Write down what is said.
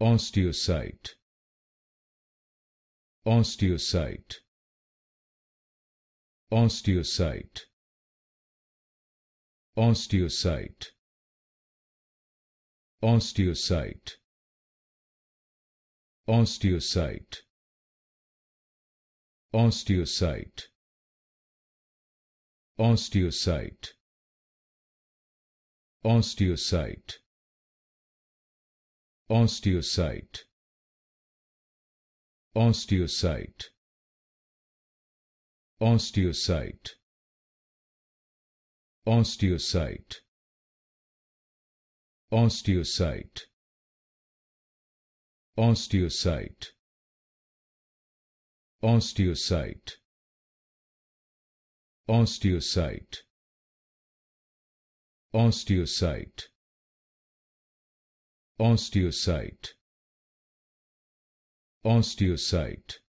Osteocyte. Osteocyte. Osteocyte. Osteocyte. Osteocyte. Osteocyte. Osteocyte. Osteocyte. Osteocyte. Osteocyte. Osteocyte. Osteocyte. Osteocyte. Osteocyte. Osteocyte. Osteocyte. Osteocyte. Osteocyte. Osteocyte. Osteocyte.